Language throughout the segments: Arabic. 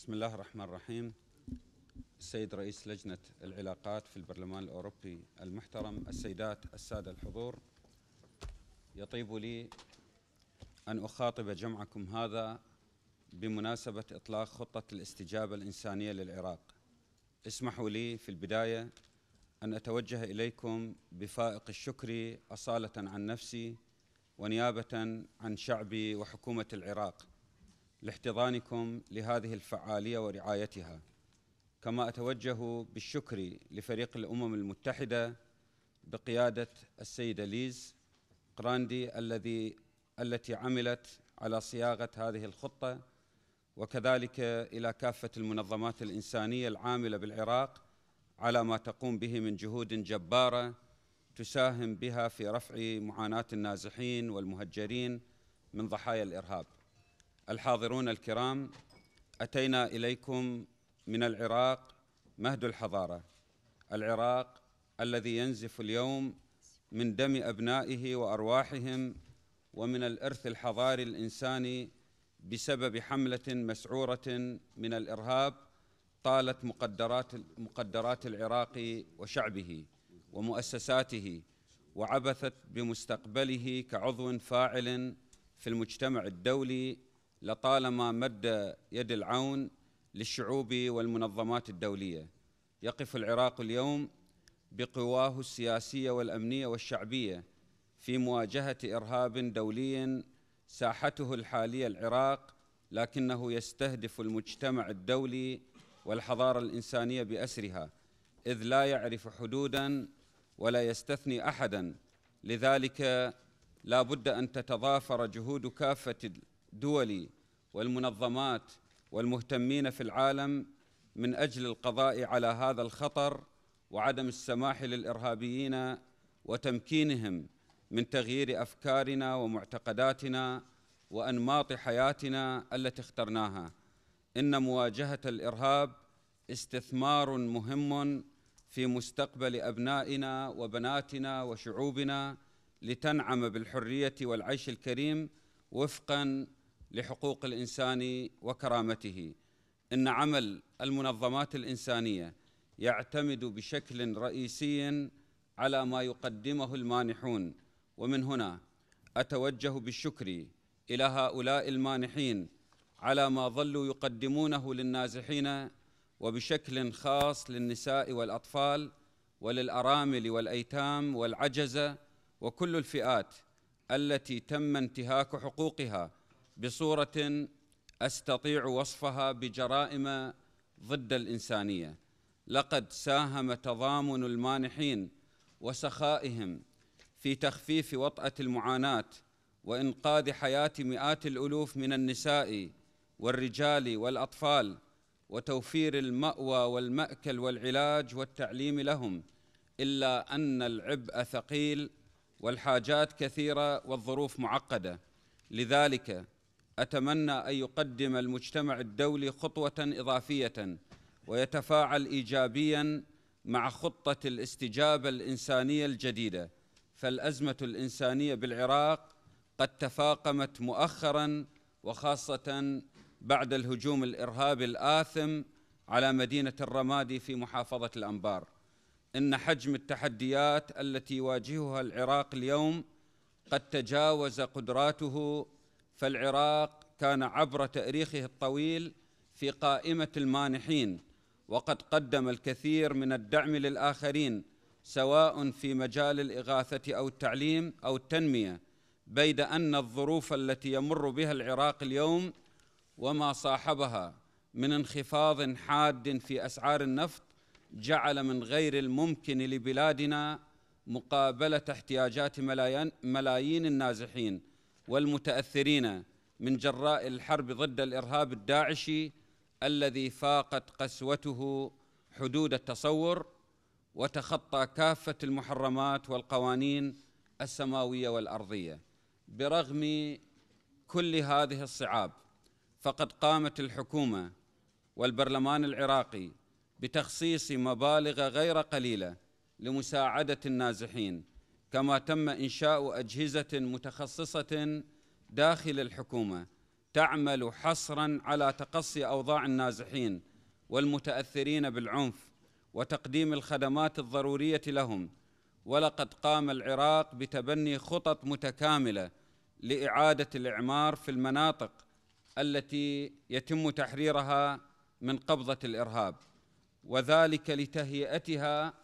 بسم الله الرحمن الرحيم السيد رئيس لجنة العلاقات في البرلمان الأوروبي المحترم السيدات السادة الحضور يطيب لي أن أخاطب جمعكم هذا بمناسبة إطلاق خطة الاستجابة الإنسانية للعراق اسمحوا لي في البداية أن أتوجه إليكم بفائق الشكر أصالة عن نفسي ونيابة عن شعبي وحكومة العراق لاحتضانكم لهذه الفعاليه ورعايتها كما اتوجه بالشكر لفريق الامم المتحده بقياده السيده ليز قراندي الذي التي عملت على صياغه هذه الخطه وكذلك الى كافه المنظمات الانسانيه العامله بالعراق على ما تقوم به من جهود جباره تساهم بها في رفع معاناه النازحين والمهجرين من ضحايا الارهاب الحاضرون الكرام أتينا إليكم من العراق مهد الحضارة العراق الذي ينزف اليوم من دم أبنائه وأرواحهم ومن الإرث الحضاري الإنساني بسبب حملة مسعورة من الإرهاب طالت مقدرات مقدرات العراق وشعبه ومؤسساته وعبثت بمستقبله كعضو فاعل في المجتمع الدولي لطالما مد يد العون للشعوب والمنظمات الدوليه يقف العراق اليوم بقواه السياسيه والامنيه والشعبيه في مواجهه ارهاب دولي ساحته الحاليه العراق لكنه يستهدف المجتمع الدولي والحضاره الانسانيه باسرها اذ لا يعرف حدودا ولا يستثني احدا لذلك لا بد ان تتضافر جهود كافه دولي والمنظمات والمهتمين في العالم من اجل القضاء على هذا الخطر وعدم السماح للارهابيين وتمكينهم من تغيير افكارنا ومعتقداتنا وانماط حياتنا التي اخترناها ان مواجهه الارهاب استثمار مهم في مستقبل ابنائنا وبناتنا وشعوبنا لتنعم بالحريه والعيش الكريم وفقا لحقوق الانسان وكرامته ان عمل المنظمات الانسانيه يعتمد بشكل رئيسي على ما يقدمه المانحون ومن هنا اتوجه بالشكر الى هؤلاء المانحين على ما ظلوا يقدمونه للنازحين وبشكل خاص للنساء والاطفال وللارامل والايتام والعجزه وكل الفئات التي تم انتهاك حقوقها بصوره استطيع وصفها بجرائم ضد الانسانيه لقد ساهم تضامن المانحين وسخائهم في تخفيف وطاه المعاناه وانقاذ حياه مئات الالوف من النساء والرجال والاطفال وتوفير الماوى والماكل والعلاج والتعليم لهم الا ان العبء ثقيل والحاجات كثيره والظروف معقده لذلك أتمنى أن يقدم المجتمع الدولي خطوة إضافية ويتفاعل إيجابياً مع خطة الاستجابة الإنسانية الجديدة فالأزمة الإنسانية بالعراق قد تفاقمت مؤخراً وخاصة بعد الهجوم الإرهابي الآثم على مدينة الرمادي في محافظة الأنبار إن حجم التحديات التي يواجهها العراق اليوم قد تجاوز قدراته فالعراق كان عبر تاريخه الطويل في قائمه المانحين وقد قدم الكثير من الدعم للاخرين سواء في مجال الاغاثه او التعليم او التنميه بيد ان الظروف التي يمر بها العراق اليوم وما صاحبها من انخفاض حاد في اسعار النفط جعل من غير الممكن لبلادنا مقابله احتياجات ملايين النازحين والمتاثرين من جراء الحرب ضد الارهاب الداعشي الذي فاقت قسوته حدود التصور وتخطى كافه المحرمات والقوانين السماويه والارضيه برغم كل هذه الصعاب فقد قامت الحكومه والبرلمان العراقي بتخصيص مبالغ غير قليله لمساعده النازحين كما تم إنشاء أجهزة متخصصة داخل الحكومة تعمل حصرا على تقصي أوضاع النازحين والمتأثرين بالعنف وتقديم الخدمات الضرورية لهم ولقد قام العراق بتبني خطط متكاملة لإعادة الإعمار في المناطق التي يتم تحريرها من قبضة الإرهاب وذلك لتهيئتها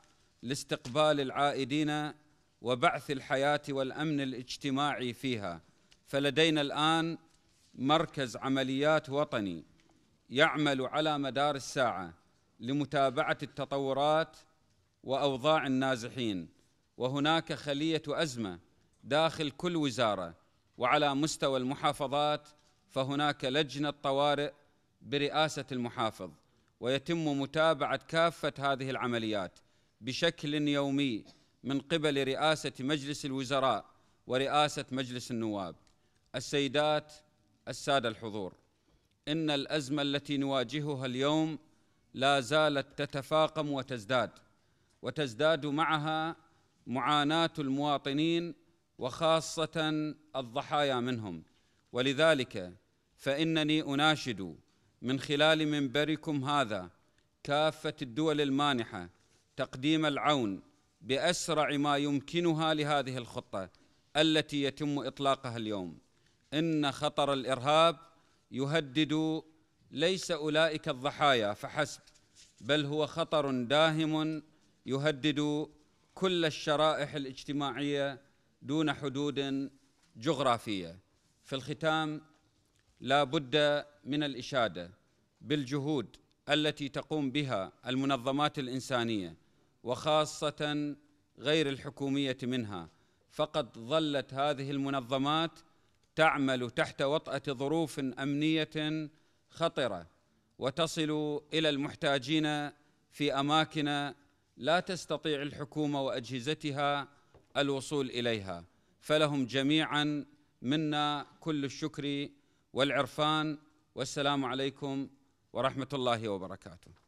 لاستقبال العائدين وبعث الحياه والامن الاجتماعي فيها فلدينا الان مركز عمليات وطني يعمل على مدار الساعه لمتابعه التطورات واوضاع النازحين وهناك خليه ازمه داخل كل وزاره وعلى مستوى المحافظات فهناك لجنه طوارئ برئاسه المحافظ ويتم متابعه كافه هذه العمليات بشكل يومي من قبل رئاسة مجلس الوزراء ورئاسة مجلس النواب السيدات السادة الحضور إن الأزمة التي نواجهها اليوم لا زالت تتفاقم وتزداد وتزداد معها معاناة المواطنين وخاصة الضحايا منهم ولذلك فإنني أناشد من خلال منبركم هذا كافة الدول المانحة تقديم العون باسرع ما يمكنها لهذه الخطه التي يتم اطلاقها اليوم ان خطر الارهاب يهدد ليس اولئك الضحايا فحسب بل هو خطر داهم يهدد كل الشرائح الاجتماعيه دون حدود جغرافيه في الختام لا بد من الاشاده بالجهود التي تقوم بها المنظمات الانسانيه وخاصة غير الحكومية منها فقد ظلت هذه المنظمات تعمل تحت وطأة ظروف أمنية خطرة وتصل إلى المحتاجين في أماكن لا تستطيع الحكومة وأجهزتها الوصول إليها فلهم جميعا منا كل الشكر والعرفان والسلام عليكم ورحمة الله وبركاته